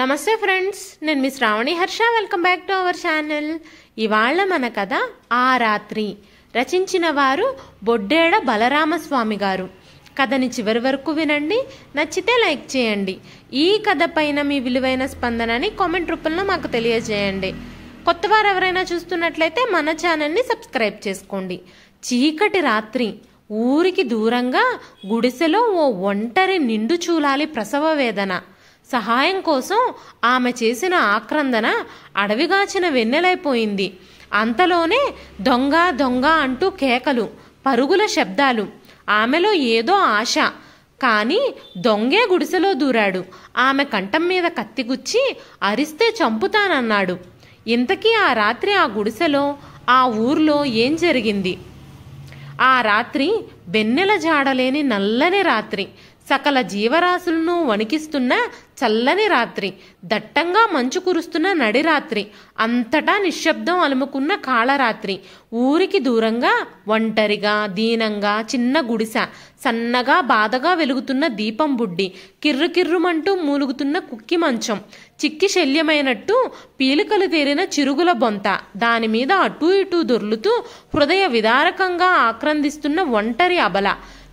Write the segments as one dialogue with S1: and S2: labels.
S1: నమస్తే ఫ్రెండ్స్ నేను మీ Shravani Harsha welcome back to our channel ఇవాళ మన కథ ఆ రాత్రి రచించిన వారు బొడ్డేడ బలరామస్వామి గారు కథని చివరి వరకు వినండి నచ్చితే లైక్ చేయండి ఈ కథ పైన మీ విలువైన స్పందనని కామెంట్ రూపంలో మాకు తెలియజేయండి కొత్త వారు ఎవరైనా చూస్తున్నట్లయితే మన ఛానల్ని సబ్స్క్రైబ్ చేసుకోండి చీకటి రాత్రి ఊరికి దూరంగా గుడిసెలో ఓ ఒంటరి నిండు చూలాలి ప్రసవ వేదన సహాయం కోసం ఆమె చేసిన ఆక్రందన అడవిగాచిన వెన్నెలైపోయింది అంతలోనే దొంగ దొంగ అంటూ కేకలు పరుగుల శబ్దాలు ఆమెలో ఏదో ఆశ కానీ దొంగే గుడిసెలో దూరాడు ఆమె కంఠం మీద కత్తిగుచ్చి అరిస్తే చంపుతానన్నాడు ఇంతకీ ఆ రాత్రి ఆ గుడిసెలో ఆ ఊర్లో ఏం జరిగింది ఆ రాత్రి బెన్నెల జాడలేని నల్లని రాత్రి సకల జీవరాశులను వణికిస్తున్న చల్లని రాత్రి దట్టంగా మంచు కురుస్తున్న నడిరాత్రి అంతటా నిశ్శబ్దం అలుముకున్న కాళరాత్రి ఊరికి దూరంగా ఒంటరిగా దీనంగా చిన్న గుడిస సన్నగా బాధగా వెలుగుతున్న దీపం బుడ్డి కిర్రుకిర్రుమంటూ మూలుగుతున్న కుక్కి మంచం చిక్కి శల్యమైనట్టు పీలికలు తేరిన చిరుగుల బొంత దానిమీద అటూ ఇటూ దొర్లుతూ హృదయ విదారకంగా ఆక్రందిస్తున్న ఒంటరి అబల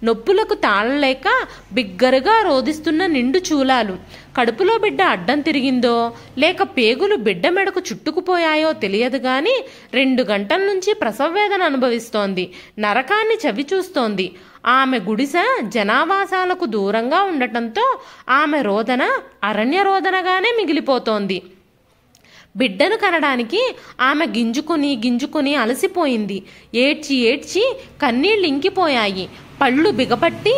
S1: నొప్పులకు తాళలేక బిగ్గరగా రోధిస్తున్న నిండు చూలాలు కడుపులో బిడ్డ అడ్డం తిరిగిందో లేక పేగులు బిడ్డ మెడకు చుట్టుకుపోయాయో తెలియదు గాని రెండు గంటల నుంచి ప్రసవవేదన అనుభవిస్తోంది నరకాన్ని చవి చూస్తోంది ఆమె గుడిస జనావాసాలకు దూరంగా ఉండటంతో ఆమె రోదన అరణ్య రోదనగానే మిగిలిపోతోంది బిడ్డను కనడానికి ఆమె గింజుకుని గింజుకుని అలసిపోయింది ఏడ్చి ఏడ్చి కన్నీళ్ళు ఇంకిపోయాయి పళ్ళు బిగపట్టి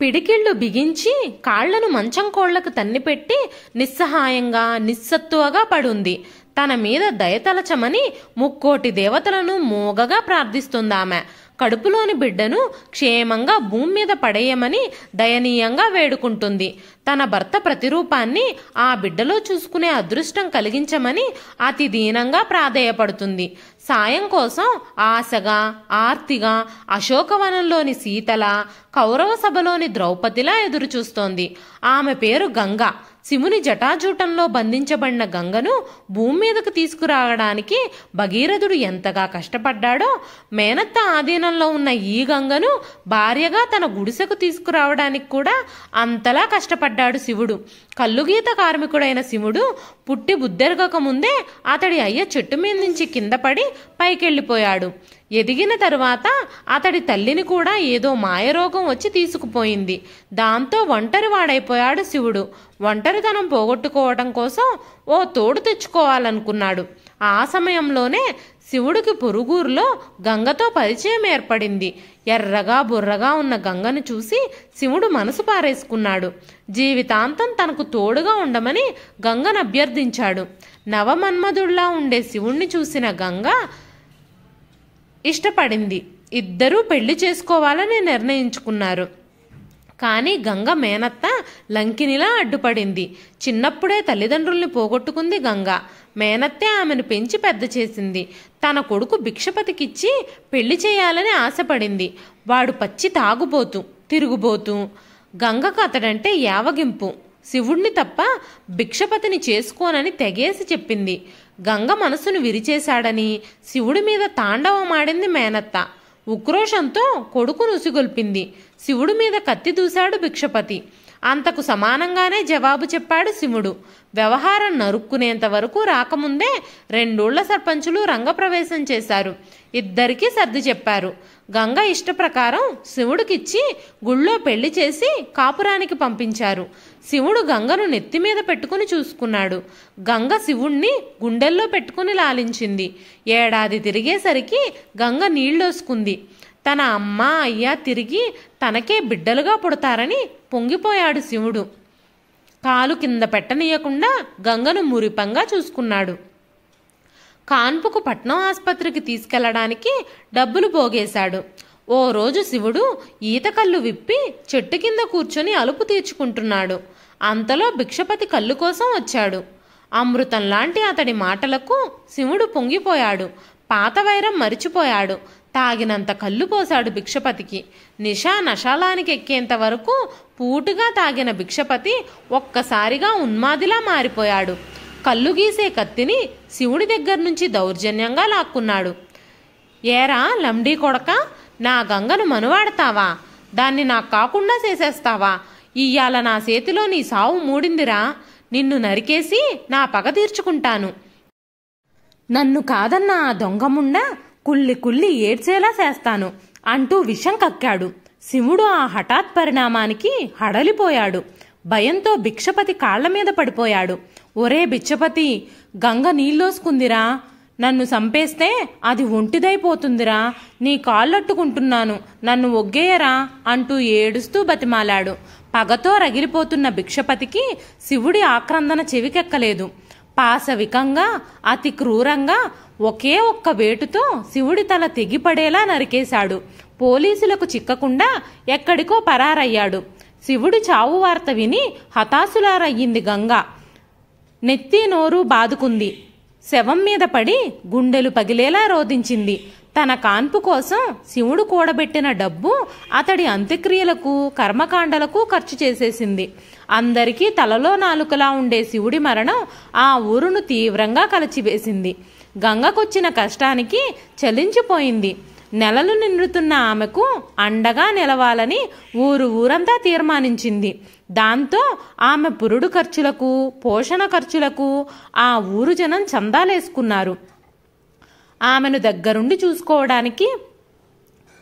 S1: పిడికిళ్ళు బిగించి కాళ్లను మంచం కోళ్లకు తన్నిపెట్టి నిస్సహాయంగా నిస్సత్తువగా పడుంది తన మీద దయతలచమని ముక్కోటి దేవతలను మూగగా ప్రార్థిస్తుందామె కడుపులోని బిడ్డను క్షేమంగా భూమి మీద పడేయమని దయనీయంగా వేడుకుంటుంది తన భర్త ప్రతిరూపాన్ని ఆ బిడ్డలో చూసుకునే అదృష్టం కలిగించమని అతి దీనంగా ప్రాధేయపడుతుంది సాయం కోసం ఆశగా ఆర్తిగా అశోకవనంలోని సీతల కౌరవ సభలోని ద్రౌపదిలా ఎదురుచూస్తోంది ఆమె పేరు గంగ శివుని జటాజూటంలో బంధించబడిన గంగను భూమి మీదకు తీసుకురావడానికి భగీరథుడు ఎంతగా కష్టపడ్డాడో మేనత్త ఆధీనంలో ఉన్న ఈ గంగను భార్యగా తన గుడిసెకు తీసుకురావడానికి కూడా అంతలా కష్టపడ్డాడు శివుడు కల్లుగీత కార్మికుడైన శివుడు పుట్టి ముందే అతడి అయ్య చెట్టు మీద నుంచి కింద పడి పైకెళ్ళిపోయాడు ఎదిగిన తరువాత అతడి తల్లిని కూడా ఏదో మాయరోగం వచ్చి తీసుకుపోయింది దాంతో ఒంటరి వాడైపోయాడు శివుడు ఒంటరితనం పోగొట్టుకోవటం కోసం ఓ తోడు తెచ్చుకోవాలనుకున్నాడు ఆ సమయంలోనే శివుడికి పొరుగురులో గంగతో పరిచయం ఏర్పడింది ఎర్రగా బుర్రగా ఉన్న గంగను చూసి శివుడు మనసు పారేసుకున్నాడు జీవితాంతం తనకు తోడుగా ఉండమని గంగను అభ్యర్థించాడు నవమన్మధుడిలా ఉండే శివుణ్ణి చూసిన గంగ ఇష్టపడింది ఇద్దరూ పెళ్లి చేసుకోవాలని నిర్ణయించుకున్నారు కానీ గంగ మేనత్త లంకినిలా అడ్డుపడింది చిన్నప్పుడే తల్లిదండ్రుల్ని పోగొట్టుకుంది గంగ మేనత్తే ఆమెను పెంచి పెద్ద చేసింది తన కొడుకు భిక్షపతికిచ్చి పెళ్లి చేయాలని ఆశపడింది వాడు పచ్చి తాగుబోతు తిరుగుబోతూ గంగకు అతడంటే యావగింపు శివుణ్ణి తప్ప భిక్షపతిని చేసుకోనని తెగేసి చెప్పింది గంగ మనసును విరిచేశాడని శివుడి మీద తాండవమాడింది మేనత్త ఉక్రోషంతో కొడుకు నుసిగొల్పింది శివుడి మీద కత్తి దూశాడు భిక్షపతి అంతకు సమానంగానే జవాబు చెప్పాడు శివుడు వ్యవహారం నరుక్కునేంత వరకు రాకముందే రెండూళ్ల సర్పంచులు రంగప్రవేశం చేశారు ఇద్దరికీ సర్ది చెప్పారు గంగ ఇష్టప్రకారం శివుడికిచ్చి గుళ్ళో పెళ్లి చేసి కాపురానికి పంపించారు శివుడు గంగను నెత్తిమీద పెట్టుకుని చూసుకున్నాడు గంగ శివుణ్ణి గుండెల్లో పెట్టుకుని లాలించింది ఏడాది తిరిగేసరికి గంగ నీళ్ళోసుకుంది తన అమ్మ అయ్య తిరిగి తనకే బిడ్డలుగా పుడతారని పొంగిపోయాడు శివుడు కాలు కింద పెట్టనీయకుండా గంగను మురిపంగా చూసుకున్నాడు కాన్పుకు పట్నం ఆసుపత్రికి తీసుకెళ్లడానికి డబ్బులు పోగేశాడు ఓ రోజు శివుడు ఈత కళ్ళు విప్పి చెట్టు కింద కూర్చొని అలుపు తీర్చుకుంటున్నాడు అంతలో భిక్షపతి కళ్ళు కోసం వచ్చాడు అమృతం లాంటి అతడి మాటలకు శివుడు పొంగిపోయాడు పాత వైరం మరిచిపోయాడు తాగినంత కళ్ళు పోశాడు భిక్షపతికి నిషా నషాలానికి ఎక్కేంత వరకు పూటుగా తాగిన భిక్షపతి ఒక్కసారిగా ఉన్మాదిలా మారిపోయాడు కళ్ళు గీసే కత్తిని శివుడి దగ్గర నుంచి దౌర్జన్యంగా లాక్కున్నాడు ఏరా లంబీ కొడక నా గంగను మనువాడతావా దాన్ని నాకు కాకుండా చేసేస్తావా ఇయ్యాల నా చేతిలో నీ సావు మూడిందిరా నిన్ను నరికేసి నా పగ తీర్చుకుంటాను నన్ను కాదన్న ఆ దొంగముండా కుళ్ళి కుళ్ళి ఏడ్చేలా చేస్తాను అంటూ విషం కక్కాడు శివుడు ఆ హఠాత్ పరిణామానికి హడలిపోయాడు భయంతో భిక్షపతి కాళ్ల మీద పడిపోయాడు ఒరే బిచ్చపతి గంగ నీళ్ళోసుకుందిరా నన్ను చంపేస్తే అది ఒంటిదైపోతుందిరా నీ కాళ్ళట్టుకుంటున్నాను నన్ను ఒగ్గేయరా అంటూ ఏడుస్తూ బతిమాలాడు పగతో రగిలిపోతున్న భిక్షపతికి శివుడి ఆక్రందన చెవికెక్కలేదు పాశవికంగా అతి క్రూరంగా ఒకే ఒక్క వేటుతో శివుడి తల తెగిపడేలా నరికేశాడు పోలీసులకు చిక్కకుండా ఎక్కడికో పరారయ్యాడు శివుడి చావు వార్త విని హతాశులారయ్యింది గంగా నెత్తి నోరు బాదుకుంది శవం మీద పడి గుండెలు పగిలేలా రోధించింది తన కాన్పు కోసం శివుడు కూడబెట్టిన డబ్బు అతడి అంత్యక్రియలకు కర్మకాండలకు ఖర్చు చేసేసింది అందరికీ తలలో నాలుకలా ఉండే శివుడి మరణం ఆ ఊరును తీవ్రంగా కలచివేసింది గంగకొచ్చిన కష్టానికి చలించిపోయింది నెలలు నిండుతున్న ఆమెకు అండగా నిలవాలని ఊరు ఊరంతా తీర్మానించింది దాంతో ఆమె పురుడు ఖర్చులకు పోషణ ఖర్చులకు ఆ ఊరు జనం చందాలేసుకున్నారు ఆమెను దగ్గరుండి చూసుకోవడానికి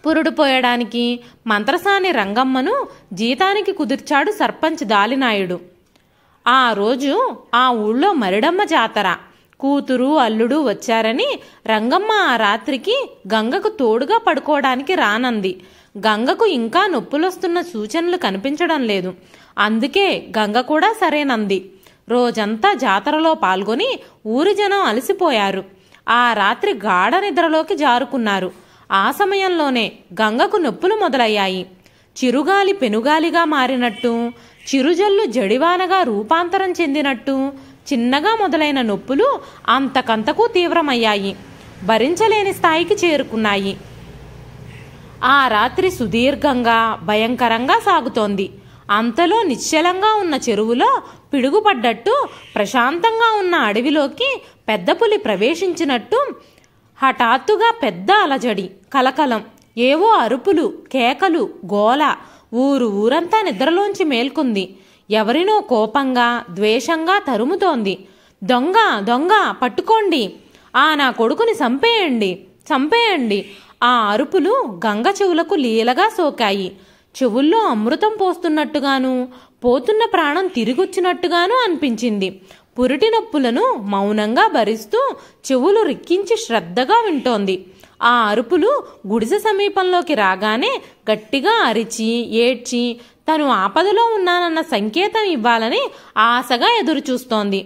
S1: పురుడు పోయడానికి మంత్రసాని రంగమ్మను జీతానికి కుదిర్చాడు సర్పంచ్ దాలినాయుడు ఆ రోజు ఆ ఊళ్ళో మరిడమ్మ జాతర కూతురు అల్లుడు వచ్చారని రంగమ్మ ఆ రాత్రికి గంగకు తోడుగా పడుకోవడానికి రానంది గంగకు ఇంకా నొప్పులొస్తున్న సూచనలు కనిపించడం లేదు అందుకే గంగ కూడా సరేనంది రోజంతా జాతరలో పాల్గొని ఊరి జనం అలసిపోయారు ఆ రాత్రి గాఢ నిద్రలోకి జారుకున్నారు ఆ సమయంలోనే గంగకు నొప్పులు మొదలయ్యాయి చిరుగాలి పెనుగాలిగా మారినట్టు చిరుజల్లు జడివానగా రూపాంతరం చెందినట్టు చిన్నగా మొదలైన నొప్పులు అంతకంతకు తీవ్రమయ్యాయి భరించలేని స్థాయికి చేరుకున్నాయి ఆ రాత్రి సుదీర్ఘంగా భయంకరంగా సాగుతోంది అంతలో నిశ్చలంగా ఉన్న చెరువులో పిడుగుపడ్డట్టు ప్రశాంతంగా ఉన్న అడవిలోకి పెద్ద పులి ప్రవేశించినట్టు హఠాత్తుగా పెద్ద అలజడి కలకలం ఏవో అరుపులు కేకలు గోల ఊరు ఊరంతా నిద్రలోంచి మేల్కొంది ఎవరినో కోపంగా ద్వేషంగా తరుముతోంది దొంగ దొంగ పట్టుకోండి ఆ నా కొడుకుని చంపేయండి చంపేయండి ఆ అరుపులు గంగ చెవులకు లీలగా సోకాయి చెవుల్లో అమృతం పోస్తున్నట్టుగాను పోతున్న ప్రాణం తిరిగొచ్చినట్టుగాను అనిపించింది పురిటి నొప్పులను మౌనంగా భరిస్తూ చెవులు రిక్కించి శ్రద్ధగా వింటోంది ఆ అరుపులు గుడిసె సమీపంలోకి రాగానే గట్టిగా అరిచి ఏడ్చి తను ఆపదలో ఉన్నానన్న సంకేతం ఇవ్వాలని ఆశగా ఎదురుచూస్తోంది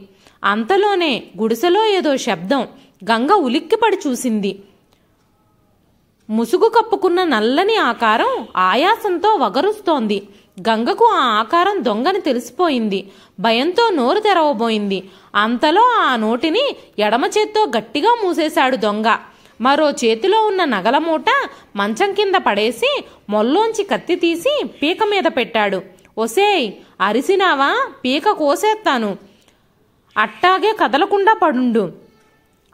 S1: అంతలోనే గుడిసెలో ఏదో శబ్దం గంగ ఉలిక్కిపడి చూసింది ముసుగు కప్పుకున్న నల్లని ఆకారం ఆయాసంతో వగరుస్తోంది గంగకు ఆ ఆకారం దొంగని తెలిసిపోయింది భయంతో నోరు తెరవబోయింది అంతలో ఆ నోటిని ఎడమ చేత్తో గట్టిగా మూసేశాడు దొంగ మరో చేతిలో ఉన్న నగల మూట మంచం కింద పడేసి మొల్లోంచి కత్తి తీసి పీక మీద పెట్టాడు ఒసేయ్ అరిసినావా పీక కోసేస్తాను అట్టాగే కదలకుండా పడుండు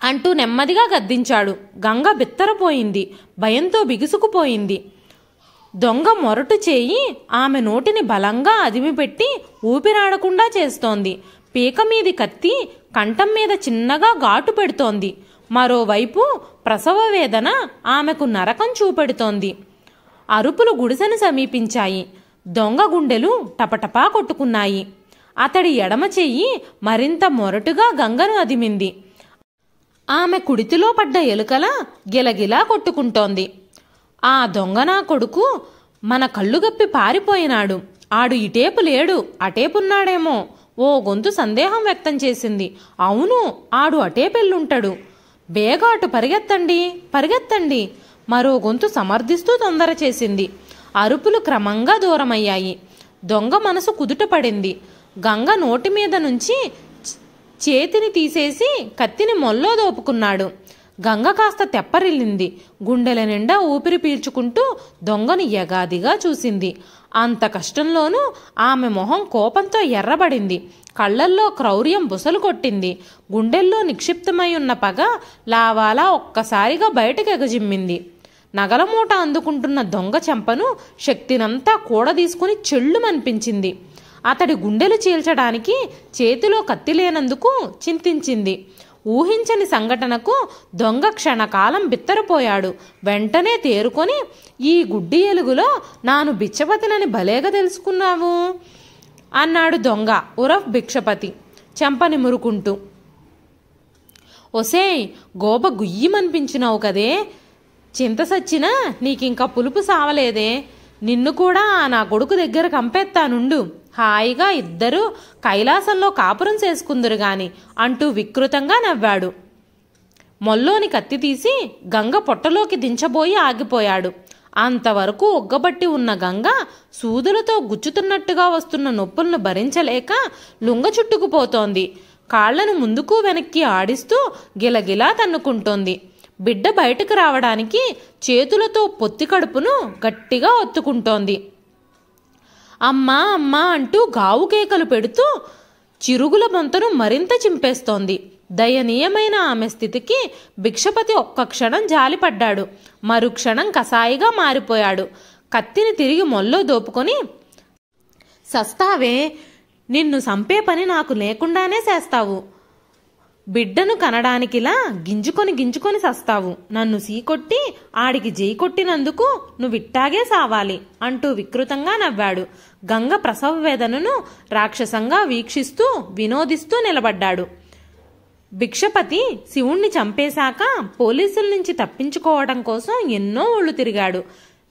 S1: అంటూ నెమ్మదిగా గద్దించాడు గంగ బిత్తరపోయింది భయంతో బిగుసుకుపోయింది దొంగ మొరటు చేయి ఆమె నోటిని బలంగా అదిమిపెట్టి ఊపిరాడకుండా చేస్తోంది పీక మీది కత్తి కంఠం మీద చిన్నగా ఘాటు పెడుతోంది మరోవైపు ప్రసవ వేదన ఆమెకు నరకం చూపెడుతోంది అరుపులు గుడిసెను సమీపించాయి దొంగ గుండెలు టపటపా కొట్టుకున్నాయి అతడి ఎడమ చెయ్యి మరింత మొరటుగా గంగను అదిమింది ఆమె కుడితిలో పడ్డ ఎలుకల గిలగిలా కొట్టుకుంటోంది ఆ దొంగ నా కొడుకు మన కళ్ళుగప్పి పారిపోయినాడు ఆడు ఇటేపు లేడు అటేపున్నాడేమో ఓ గొంతు సందేహం వ్యక్తం చేసింది అవును ఆడు అటేపెళ్ళుంటాడు బేగాటు పరిగెత్తండి పరిగెత్తండి మరో గొంతు సమర్థిస్తూ తొందర చేసింది అరుపులు క్రమంగా దూరమయ్యాయి దొంగ మనసు కుదుటపడింది గంగ నోటి మీద నుంచి చేతిని తీసేసి కత్తిని మొల్లో దోపుకున్నాడు గంగ కాస్త తెప్పరిల్లింది గుండెల నిండా ఊపిరి పీల్చుకుంటూ దొంగను యగాదిగా చూసింది అంత కష్టంలోనూ ఆమె మొహం కోపంతో ఎర్రబడింది కళ్ళల్లో క్రౌర్యం బుసలు కొట్టింది గుండెల్లో నిక్షిప్తమై ఉన్న పగ లావాలా ఒక్కసారిగా బయటకు ఎగజిమ్మింది నగల మూట అందుకుంటున్న దొంగ చెంపను శక్తినంతా కూడదీసుకుని చెళ్ళుమనిపించింది అతడి గుండెలు చీల్చడానికి చేతిలో కత్తి లేనందుకు చింతించింది ఊహించని సంఘటనకు దొంగ క్షణకాలం బిత్తరపోయాడు వెంటనే తేరుకొని ఈ గుడ్డి ఎలుగులో నాను బిచ్చపతినని భలేగా తెలుసుకున్నావు అన్నాడు దొంగ ఉరఫ్ భిక్షపతి చెంపని మురుకుంటూ ఒసేయ్ గోప గుయ్యమనిపించినావు కదే చింత సచ్చినా నీకింకా పులుపు సావలేదే నిన్ను కూడా నా కొడుకు దగ్గర కంపేత్తానుండు హాయిగా ఇద్దరూ కైలాసంలో కాపురం చేసుకుందరు గాని అంటూ వికృతంగా నవ్వాడు మొల్లోని కత్తి తీసి గంగ పొట్టలోకి దించబోయి ఆగిపోయాడు అంతవరకు ఒగ్గబట్టి ఉన్న గంగ సూదులతో గుచ్చుతున్నట్టుగా వస్తున్న నొప్పులను భరించలేక లుంగ చుట్టుకుపోతోంది కాళ్లను ముందుకు వెనక్కి ఆడిస్తూ గిలగిలా తన్నుకుంటోంది బిడ్డ బయటకు రావడానికి చేతులతో పొత్తి కడుపును గట్టిగా ఒత్తుకుంటోంది అమ్మా అమ్మా అంటూ గావు కేకలు పెడుతూ చిరుగుల బొంతను మరింత చింపేస్తోంది దయనీయమైన ఆమె స్థితికి భిక్షపతి ఒక్క క్షణం జాలిపడ్డాడు మరుక్షణం కసాయిగా మారిపోయాడు కత్తిని తిరిగి మొల్లో దోపుకొని సస్తావే నిన్ను సంపే పని నాకు లేకుండానే చేస్తావు బిడ్డను కనడానికిలా గింజుకొని గింజుకొని సస్తావు నన్ను సీకొట్టి ఆడికి జై కొట్టినందుకు నువ్విట్టాగే సావాలి అంటూ వికృతంగా నవ్వాడు గంగ ప్రసవ వేదనను రాక్షసంగా వీక్షిస్తూ వినోదిస్తూ నిలబడ్డాడు భిక్షపతి శివుణ్ణి చంపేశాక పోలీసుల నుంచి తప్పించుకోవడం కోసం ఎన్నో ఒళ్ళు తిరిగాడు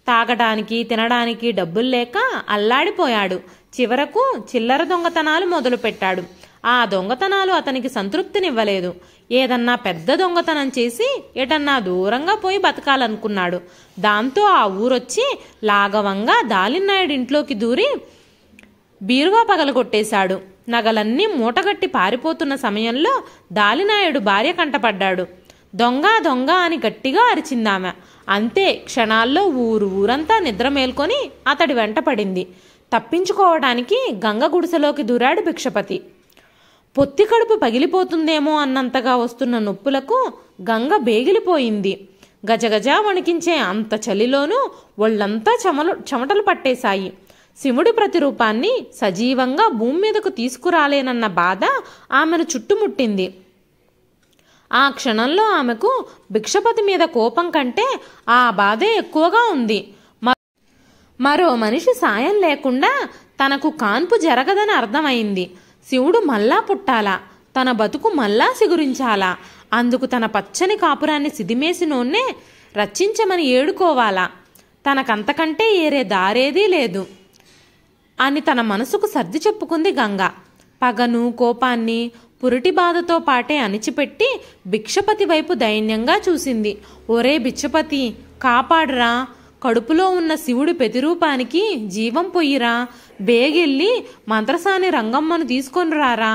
S1: తాగడానికి తినడానికి డబ్బుల్లేక లేక అల్లాడిపోయాడు చివరకు చిల్లర దొంగతనాలు మొదలుపెట్టాడు ఆ దొంగతనాలు అతనికి సంతృప్తినివ్వలేదు ఏదన్నా పెద్ద దొంగతనం చేసి ఎటన్నా దూరంగా పోయి బతకాలనుకున్నాడు దాంతో ఆ ఊరొచ్చి లాఘవంగా దాలినాయుడు ఇంట్లోకి దూరి బీరువా పగలగొట్టేశాడు నగలన్నీ మూటగట్టి పారిపోతున్న సమయంలో దాలినాయుడు భార్య కంటపడ్డాడు దొంగ దొంగ అని గట్టిగా అరిచిందామె అంతే క్షణాల్లో ఊరు ఊరంతా నిద్ర మేల్కొని అతడి వెంట పడింది తప్పించుకోవడానికి గంగ గుడిసెలోకి దూరాడు భిక్షపతి పొత్తి కడుపు పగిలిపోతుందేమో అన్నంతగా వస్తున్న నొప్పులకు గంగ బేగిలిపోయింది గజగజ వణికించే అంత చలిలోనూ ఒళ్ళంతా చెమలు చెమటలు పట్టేశాయి శివుడి ప్రతిరూపాన్ని సజీవంగా భూమి మీదకు తీసుకురాలేనన్న బాధ ఆమెను చుట్టుముట్టింది ఆ క్షణంలో ఆమెకు భిక్షపతి మీద కోపం కంటే ఆ బాధే ఎక్కువగా ఉంది మరో మనిషి సాయం లేకుండా తనకు కాన్పు జరగదని అర్థమైంది శివుడు మళ్ళా పుట్టాలా తన బతుకు మళ్ళా సిగురించాలా అందుకు తన పచ్చని కాపురాన్ని సిదిమేసినోన్నే రచించమని ఏడుకోవాలా తనకంతకంటే ఏరే దారేదీ లేదు అని తన మనసుకు సర్ది చెప్పుకుంది గంగ పగను కోపాన్ని పురిటి బాధతో పాటే అణిచిపెట్టి భిక్షపతి వైపు దైన్యంగా చూసింది ఒరే భిక్షపతి కాపాడురా కడుపులో ఉన్న శివుడు ప్రతిరూపానికి జీవం పొయ్యిరా బేగెళ్ళి మంత్రసాని రంగమ్మను తీసుకొని రారా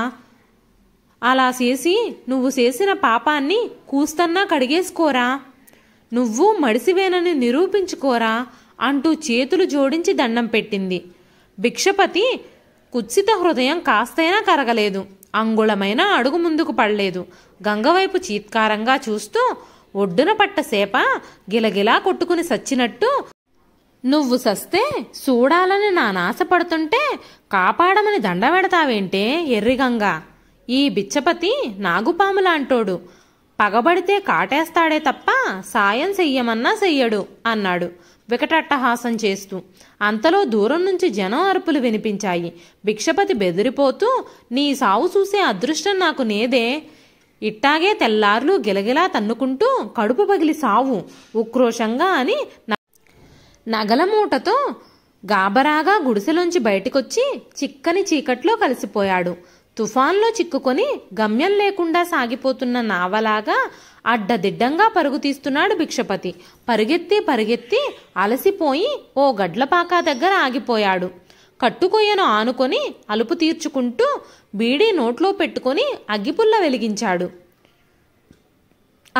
S1: అలా చేసి నువ్వు చేసిన పాపాన్ని కూస్తన్నా కడిగేసుకోరా నువ్వు మడిసివేనని నిరూపించుకోరా అంటూ చేతులు జోడించి దండం పెట్టింది భిక్షపతి కుత్సిత హృదయం కాస్తైనా కరగలేదు అంగుళమైన అడుగు ముందుకు పడలేదు గంగవైపు చీత్కారంగా చూస్తూ ఒడ్డున పట్ట సేప గిలగిలా కొట్టుకుని సచ్చినట్టు నువ్వు సస్తే చూడాలని నా నాశపడుతుంటే కాపాడమని దండబెడతావేంటే ఎర్రిగంగా ఈ బిచ్చపతి నాగుపాములాంటోడు పగబడితే కాటేస్తాడే తప్ప సాయం చెయ్యమన్నా చెయ్యడు అన్నాడు వికటట్టహాసం చేస్తూ అంతలో దూరం నుంచి జనం అరుపులు వినిపించాయి భిక్షపతి బెదిరిపోతూ నీ సావు చూసే అదృష్టం నాకు నేదే ఇట్టాగే తెల్లార్లు గిలగిలా తన్నుకుంటూ కడుపు పగిలి సావు ఉక్రోషంగా అని నగలమూటతో గాబరాగా గుడిసెలోంచి బయటికొచ్చి చిక్కని చీకట్లో కలిసిపోయాడు తుఫాన్లో చిక్కుకొని గమ్యం లేకుండా సాగిపోతున్న నావలాగా అడ్డదిడ్డంగా పరుగు తీస్తున్నాడు భిక్షపతి పరుగెత్తి పరుగెత్తి అలసిపోయి ఓ గడ్లపాక దగ్గర ఆగిపోయాడు కట్టుకొయ్యను ఆనుకొని అలుపు తీర్చుకుంటూ బీడీ నోట్లో పెట్టుకొని అగ్గిపుల్ల వెలిగించాడు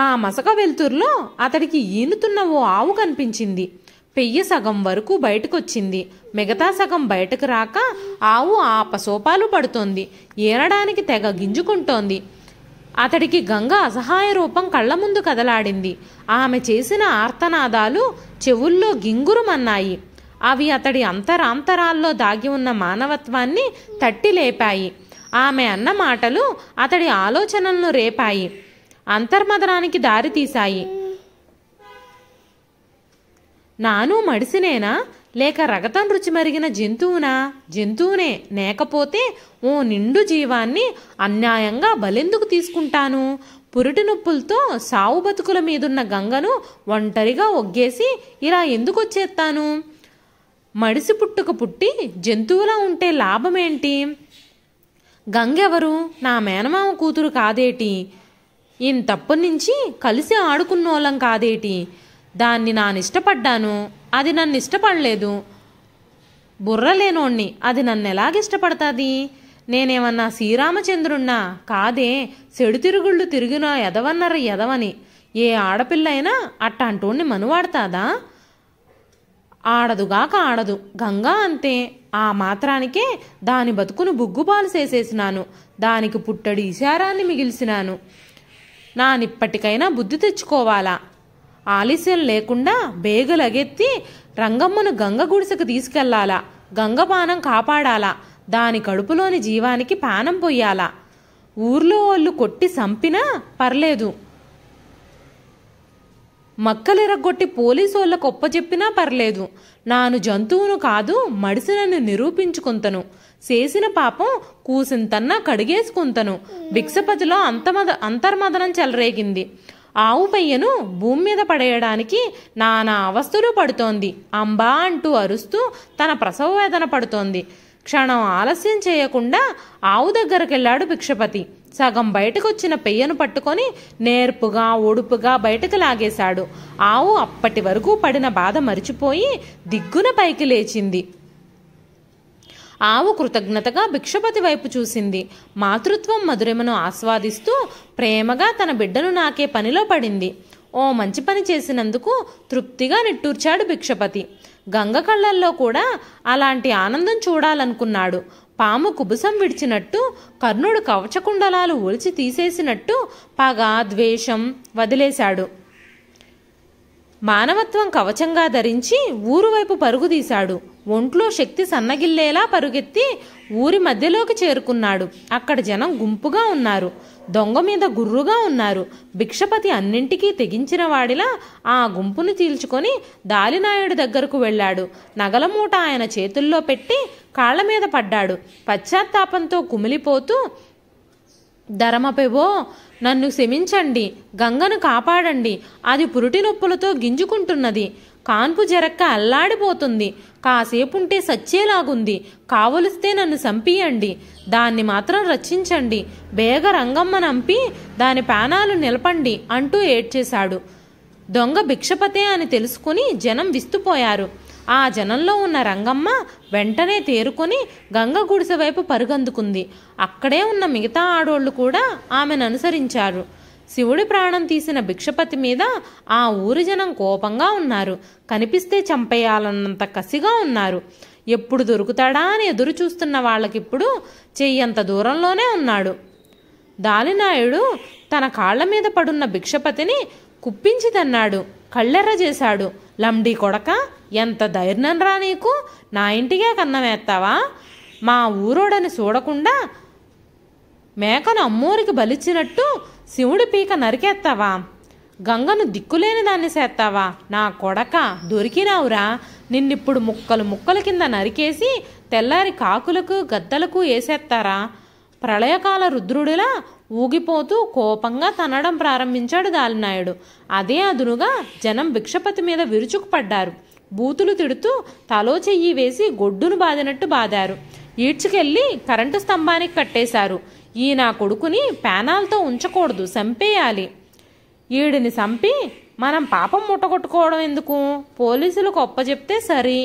S1: ఆ మసక వెలుతురులో అతడికి ఈనుతున్న ఓ ఆవు కనిపించింది పెయ్యి సగం వరకు బయటకొచ్చింది మిగతా సగం బయటకు రాక ఆవు ఆపసోపాలు పడుతోంది ఏనడానికి తెగ గింజుకుంటోంది అతడికి గంగ అసహాయ రూపం కళ్ళ ముందు కదలాడింది ఆమె చేసిన ఆర్తనాదాలు చెవుల్లో గింగురుమన్నాయి అవి అతడి అంతరాంతరాల్లో దాగి ఉన్న మానవత్వాన్ని తట్టి లేపాయి ఆమె అన్న మాటలు అతడి ఆలోచనలను రేపాయి అంతర్మదనానికి దారితీశాయి నాను మడిసినేనా లేక రగతం రుచి మరిగిన జంతువునా జంతువునే నేకపోతే ఓ నిండు జీవాన్ని అన్యాయంగా బలెందుకు తీసుకుంటాను పురిటి నొప్పులతో సావు బతుకుల మీదున్న గంగను ఒంటరిగా ఒగ్గేసి ఇలా ఎందుకు వచ్చేస్తాను మడిసి పుట్టుక పుట్టి జంతువులా ఉంటే లాభమేంటి గంగెవరు నా మేనమామ కూతురు కాదేటి ఈయన తప్పు నుంచి కలిసి ఆడుకున్నోళ్ళం కాదేటి దాన్ని ఇష్టపడ్డాను అది నన్ను ఇష్టపడలేదు బుర్ర లేనోణ్ణి అది నన్ను ఎలాగిష్టపడుతుంది నేనేమన్నా శ్రీరామచంద్రుణ్ణా కాదే తిరుగుళ్ళు తిరిగిన ఎదవన్నర ఎదవని ఏ ఆడపిల్ల అయినా అట్టాంటోణ్ణి మనువాడతాదా ఆడదుగాక ఆడదు గంగా అంతే ఆ మాత్రానికే దాని బతుకును బుగ్గుబాలు చేసేసినాను దానికి పుట్టడి ఇషారాన్ని మిగిల్సినాను నానిప్పటికైనా బుద్ధి తెచ్చుకోవాలా ఆలస్యం లేకుండా బేగులగెత్తి రంగమ్మను గంగ గుడిసెకు తీసుకెళ్లాలా గంగపానం కాపాడాలా దాని కడుపులోని జీవానికి పానం పొయ్యాలా ఊర్లో వాళ్ళు కొట్టి చంపినా పర్లేదు మక్కలిరగొట్టి ఒప్ప చెప్పినా పర్లేదు నాను జంతువును కాదు మడిసినని నిరూపించుకుంతను చేసిన పాపం కూసింతన్నా కడిగేసుకుంతను భిక్షపతిలో అంతమద అంతర్మదనం చెలరేగింది ఆవు పెయ్యను భూమి మీద పడేయడానికి నానా అవస్థలు పడుతోంది అంబా అంటూ అరుస్తూ తన ప్రసవ వేదన పడుతోంది క్షణం ఆలస్యం చేయకుండా ఆవు దగ్గరకెళ్ళాడు భిక్షపతి సగం బయటకొచ్చిన పెయ్యను పట్టుకొని నేర్పుగా ఒడుపుగా బయటకు లాగేశాడు ఆవు అప్పటి వరకు పడిన బాధ మరిచిపోయి దిగ్గున పైకి లేచింది ఆవు కృతజ్ఞతగా భిక్షపతి వైపు చూసింది మాతృత్వం మధురిమను ఆస్వాదిస్తూ ప్రేమగా తన బిడ్డను నాకే పనిలో పడింది ఓ మంచి పని చేసినందుకు తృప్తిగా నిట్టూర్చాడు భిక్షపతి గంగ కళ్ళల్లో కూడా అలాంటి ఆనందం చూడాలనుకున్నాడు పాము కుబుసం విడిచినట్టు కర్ణుడు కవచకుండలాలు ఒలిచి తీసేసినట్టు పగ ద్వేషం వదిలేశాడు మానవత్వం కవచంగా ధరించి ఊరువైపు పరుగుదీశాడు ఒంట్లో శక్తి సన్నగిల్లేలా పరుగెత్తి ఊరి మధ్యలోకి చేరుకున్నాడు అక్కడ జనం గుంపుగా ఉన్నారు దొంగ మీద గుర్రుగా ఉన్నారు భిక్షపతి అన్నింటికీ తెగించిన వాడిలా ఆ గుంపును చీల్చుకొని దాలినాయుడు దగ్గరకు వెళ్ళాడు నగలమూట ఆయన చేతుల్లో పెట్టి కాళ్ళ మీద పడ్డాడు పశ్చాత్తాపంతో కుమిలిపోతూ ధరమపెవో నన్ను క్షమించండి గంగను కాపాడండి అది పురుటి నొప్పులతో గింజుకుంటున్నది కాన్పు జరక్క అల్లాడిపోతుంది కాసేపుంటే సచ్చేలాగుంది కావలిస్తే నన్ను చంపియండి దాన్ని మాత్రం రక్షించండి బేగ రంగమ్మ నంపి దాని పానాలు నిలపండి అంటూ ఏడ్చేశాడు దొంగ భిక్షపతే అని తెలుసుకుని జనం విస్తుపోయారు ఆ జనంలో ఉన్న రంగమ్మ వెంటనే తేరుకొని గంగ గుడిసె వైపు పరుగందుకుంది అక్కడే ఉన్న మిగతా ఆడోళ్లు కూడా ఆమెను అనుసరించారు శివుడి ప్రాణం తీసిన భిక్షపతి మీద ఆ ఊరి జనం కోపంగా ఉన్నారు కనిపిస్తే చంపేయాలన్నంత కసిగా ఉన్నారు ఎప్పుడు దొరుకుతాడా అని ఎదురు చూస్తున్న వాళ్ళకిప్పుడు చెయ్యంత దూరంలోనే ఉన్నాడు దాలినాయుడు తన కాళ్ల మీద పడున్న భిక్షపతిని కుప్పించి తన్నాడు కళ్ళెర్ర చేశాడు లంబడి కొడక ఎంత ధైర్యం రా నీకు నా ఇంటికే కన్నమేస్తావా మా ఊరోడని చూడకుండా మేకను అమ్మోరికి బలిచ్చినట్టు శివుడి పీక నరికేస్తావా గంగను దిక్కులేని దాన్ని సేత్తావా నా కొడక దొరికినావురా నిన్నిప్పుడు ముక్కలు ముక్కల కింద నరికేసి తెల్లారి కాకులకు గద్దలకు వేసేత్తారా ప్రళయకాల రుద్రుడిలా ఊగిపోతూ కోపంగా తనడం ప్రారంభించాడు దాలినాయుడు అదే అదునుగా జనం భిక్షపతి మీద విరుచుకుపడ్డారు బూతులు తిడుతూ తలో చెయ్యి వేసి గొడ్డును బాదినట్టు బాదారు ఈడ్చుకెళ్ళి కరెంటు స్తంభానికి కట్టేశారు ఈ నా కొడుకుని పేనాలతో ఉంచకూడదు చంపేయాలి ఈడిని చంపి మనం పాపం ముట్టగొట్టుకోవడం ఎందుకు పోలీసులకు చెప్తే సరి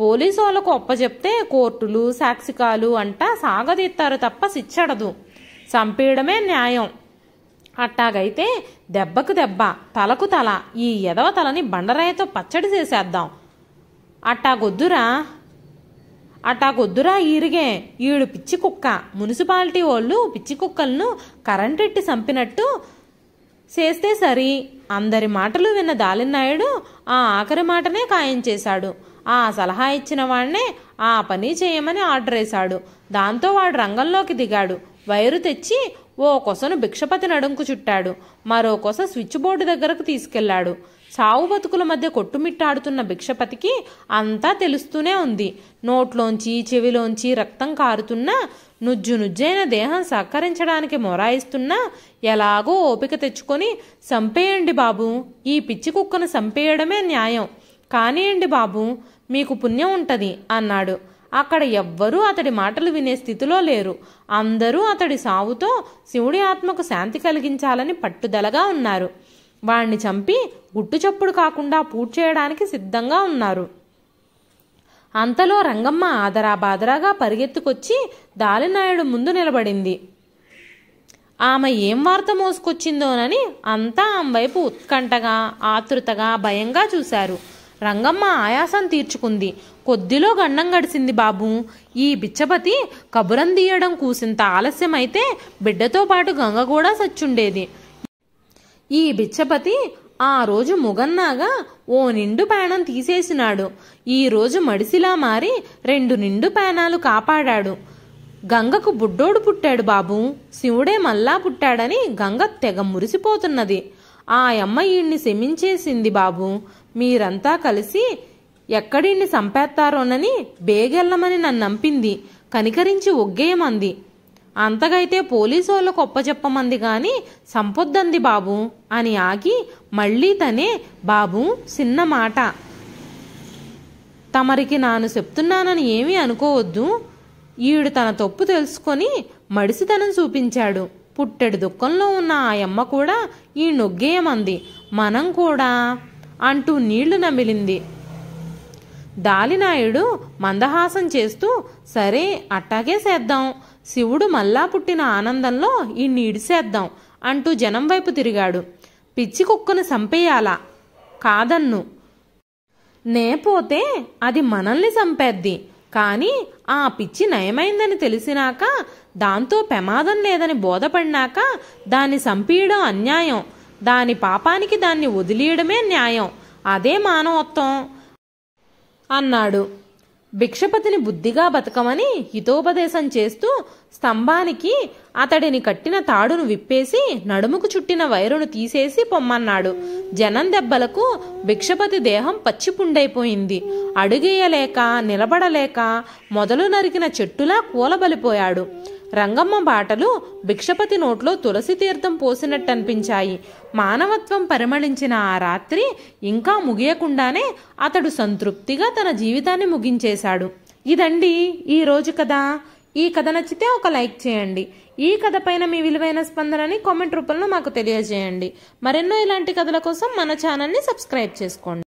S1: పోలీసు వాళ్ళకు చెప్తే కోర్టులు సాక్షికాలు అంటా సాగదీస్తారు తప్ప సిచ్చడదు చంపేయడమే న్యాయం అట్టాగైతే దెబ్బకు దెబ్బ తలకు తల ఈ ఎదవ తలని బండరాయితో పచ్చడి చేసేద్దాం అట్టాగొద్దురా కొద్దురా ఈరిగే ఈడు పిచ్చి కుక్క మున్సిపాలిటీ వాళ్ళు పిచ్చి కుక్కలను కరెంటెట్టి చంపినట్టు చేస్తే సరి అందరి మాటలు విన్న దాలినాయుడు ఆ ఆఖరి మాటనే ఖాయం చేశాడు ఆ సలహా ఇచ్చిన వాణ్ణే ఆ పని చేయమని ఆర్డర్ వేశాడు దాంతో వాడు రంగంలోకి దిగాడు వైరు తెచ్చి ఓ కొసను భిక్షపతి నడుంకు చుట్టాడు మరో కొస స్విచ్ బోర్డు దగ్గరకు తీసుకెళ్లాడు సావు బతుకుల మధ్య కొట్టుమిట్టాడుతున్న భిక్షపతికి అంతా తెలుస్తూనే ఉంది నోట్లోంచి చెవిలోంచి రక్తం కారుతున్నా నుజ్జు నుజ్జైన దేహం సహకరించడానికి మొరాయిస్తున్నా ఎలాగో ఓపిక తెచ్చుకొని సంపేయండి బాబు ఈ పిచ్చి కుక్కను సంపేయడమే న్యాయం కానియండి బాబు మీకు పుణ్యం ఉంటుంది అన్నాడు అక్కడ ఎవ్వరూ అతడి మాటలు వినే స్థితిలో లేరు అందరూ అతడి సావుతో శివుడి ఆత్మకు శాంతి కలిగించాలని పట్టుదలగా ఉన్నారు వాణ్ణి చంపి గుట్టు చప్పుడు కాకుండా పూడ్చేయడానికి సిద్ధంగా ఉన్నారు అంతలో రంగమ్మ ఆదరా బాదరాగా పరిగెత్తుకొచ్చి దాలినాయుడు ముందు నిలబడింది ఆమె ఏం వార్త మోసుకొచ్చిందోనని అంతా ఆమె వైపు ఉత్కంఠగా ఆతృతగా భయంగా చూశారు రంగమ్మ ఆయాసం తీర్చుకుంది కొద్దిలో గండం గడిసింది బాబు ఈ బిచ్చపతి కబురం తీయడం కూసింత ఆలస్యమైతే బిడ్డతో పాటు గంగ కూడా సచ్చుండేది ఈ బిచ్చపతి ఆ రోజు ముగన్నాగా ఓ నిండు పేణం తీసేసినాడు ఈరోజు మడిసిలా మారి రెండు నిండు పేణాలు కాపాడాడు గంగకు బుడ్డోడు పుట్టాడు బాబు శివుడే మల్లా పుట్టాడని గంగ తెగ మురిసిపోతున్నది ఆ అమ్మ ఈ శమించేసింది బాబు మీరంతా కలిసి ఎక్కడిని సంపేత్తారోనని బేగెల్లమని నన్నంపింది కనికరించి ఒగ్గేయమంది అంతగైతే పోలీసు గొప్ప చెప్పమంది కాని సంపొద్దంది బాబు అని ఆగి మళ్ళీ తనే బాబు చిన్న మాట తమరికి నాను చెప్తున్నానని ఏమీ అనుకోవద్దు ఈడు తన తప్పు తెలుసుకొని మడిసితనం చూపించాడు పుట్టెడు దుఃఖంలో ఉన్న ఆ అమ్మ కూడా ఈ నొగ్గేయమంది మనం కూడా అంటూ నీళ్లు నమిలింది దాలినాయుడు మందహాసం చేస్తూ సరే అట్టాగే చేద్దాం శివుడు మళ్ళా పుట్టిన ఆనందంలో ఈ నీడిసేద్దాం అంటూ జనం వైపు తిరిగాడు పిచ్చి కుక్కను చంపేయాలా కాదన్ను నేపోతే అది మనల్ని చంపేద్ది కానీ ఆ పిచ్చి నయమైందని తెలిసినాక దాంతో ప్రమాదం లేదని బోధపడినాక దాన్ని చంపియడం అన్యాయం దాని పాపానికి దాన్ని వదిలేయడమే న్యాయం అదే మానవత్వం అన్నాడు భిక్షపతిని బుద్ధిగా బతకమని హితోపదేశం చేస్తూ స్తంభానికి అతడిని కట్టిన తాడును విప్పేసి నడుముకు చుట్టిన వైరును తీసేసి పొమ్మన్నాడు జనం దెబ్బలకు భిక్షపతి దేహం పచ్చిపుండైపోయింది అడుగేయలేక నిలబడలేక మొదలు నరికిన చెట్టులా కూలబలిపోయాడు రంగమ్మ బాటలు భిక్షపతి నోట్లో తులసి తీర్థం పోసినట్టనిపించాయి మానవత్వం పరిమళించిన ఆ రాత్రి ఇంకా ముగియకుండానే అతడు సంతృప్తిగా తన జీవితాన్ని ముగించేశాడు ఇదండి ఈరోజు కదా ఈ కథ నచ్చితే ఒక లైక్ చేయండి ఈ కథ పైన మీ విలువైన స్పందనని కామెంట్ రూపంలో మాకు తెలియజేయండి మరెన్నో ఇలాంటి కథల కోసం మన ఛానల్ని సబ్స్క్రైబ్ చేసుకోండి